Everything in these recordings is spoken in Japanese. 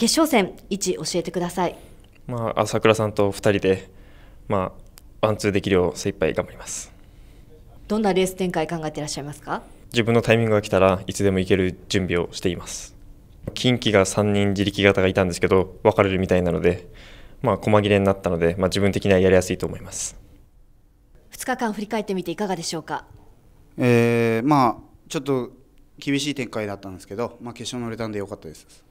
決勝戦位置教えてください。まあ朝倉さんと2人でまあワンツーできるよう精一杯頑張ります。どんなレース展開考えていらっしゃいますか。自分のタイミングが来たらいつでも行ける準備をしています。近畿が3人自力型がいたんですけど別れるみたいなので、まあ、細切れになったので、まあ、自分的にはやりやすいと思います2日間振り返ってみていかがでしょうか、えーまあ、ちょっと厳しい展開だったんですけど、まあ、決勝乗れたんで良かったです。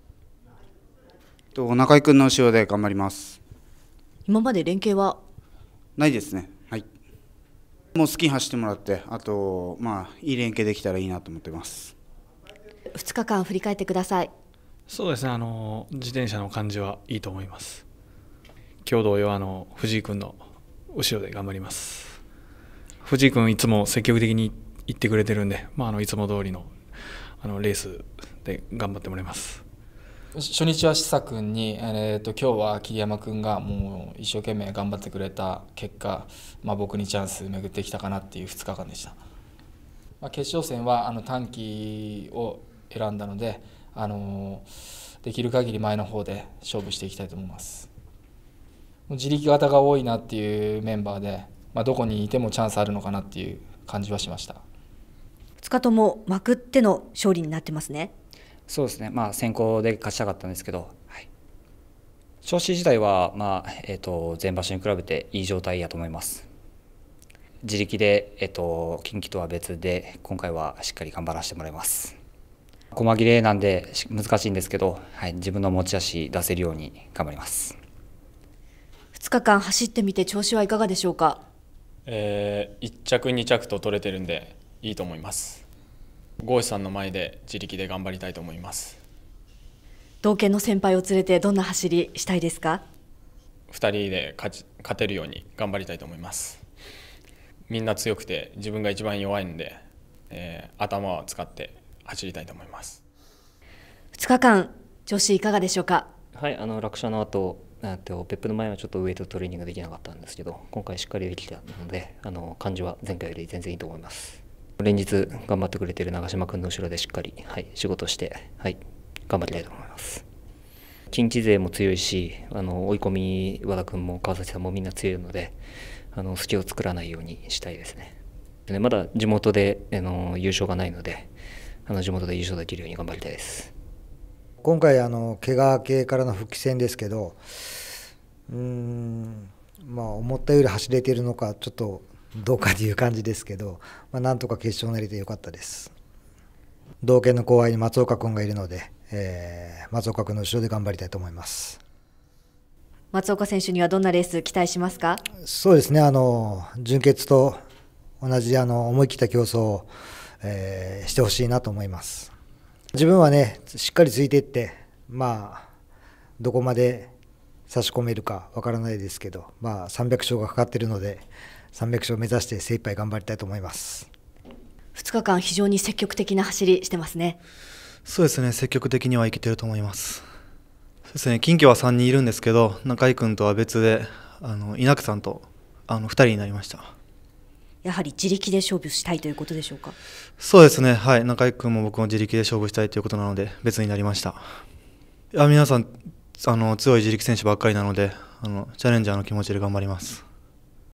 と中井君の後ろで頑張ります今まで連携はないですねはいもうスキー走ってもらってあとまあいい連携できたらいいなと思ってます2日間振り返ってくださいそうですねあの自転車の感じはいいと思います今日同様あの藤井君の後ろで頑張ります藤井君いつも積極的に行ってくれてるんで、まあ、あのいつも通りのあのレースで頑張ってもらいます初日はくんに、えーと、と今日は桐山君がもう一生懸命頑張ってくれた結果、まあ、僕にチャンス巡ってきたかなっていう2日間でした、まあ、決勝戦はあの短期を選んだので、あのー、できる限り前の方で勝負していきたいと思います自力型が多いなっていうメンバーで、まあ、どこにいてもチャンスあるのかなっていう感じはしました2日ともまくっての勝利になってますねそうですね、まあ、先行で勝ちたかったんですけど、はい、調子自体は、まあえーと、前場所に比べていい状態やと思います。自力で、えーと、近畿とは別で今回はしっかり頑張らせてもらいます。細切れなんで難しいんですけど、はい、自分の持ち足出せるように頑張ります2日間走ってみて調子はいかがでしょうか、えー、1着2着と取れてるんでいいと思います郷士さんの前で自力で頑張りたいと思います同県の先輩を連れてどんな走りしたいですか2人で勝ち勝てるように頑張りたいと思いますみんな強くて自分が一番弱いんで、えー、頭を使って走りたいと思います2日間調子いかがでしょうかはいあの落車の後と別府の前はちょっとウエイトトレーニングできなかったんですけど今回しっかりできたのであの感じは前回より全然いいと思います連日頑張ってくれてる長嶋君の後ろでしっかり、はい、仕事して、はい、頑張りたいと思います。近畿勢も強いしあの追い込み和田君も川崎さんもみんな強いのであの隙を作らないようにしたいですね。でまだ地元であの優勝がないのであの地元で優勝できるように頑張りたいです。今回あの怪我系からの復帰戦ですけどうーんまあ思ったより走れてるのかちょっとどうかという感じですけど、まあ、なんとか決勝になれてよかったです。同県の後輩に松岡君がいるので、えー、松岡君の後ろで頑張りたいと思います。松岡選手にはどんなレース期待しますかそうですねあの準決と同じあの思い切った競争を、えー、してほしいなと思います自分はねしっかりついていってまあどこまで差し込めるかわからないですけど、まあ、300勝がかかっているので300勝目指して精一杯頑張りたいと思います2日間非常に積極的な走りしてますねそうですね積極的にはいけてると思いますそうですね近畿は3人いるんですけど中井君とは別であの稲久さんとあの2人になりましたやはり自力で勝負したいということでしょうかそうですね、はい、中井君も僕も自力で勝負したいということなので別になりましたいや皆さんあの強い自力選手ばっかりなのであのチャレンジャーの気持ちで頑張ります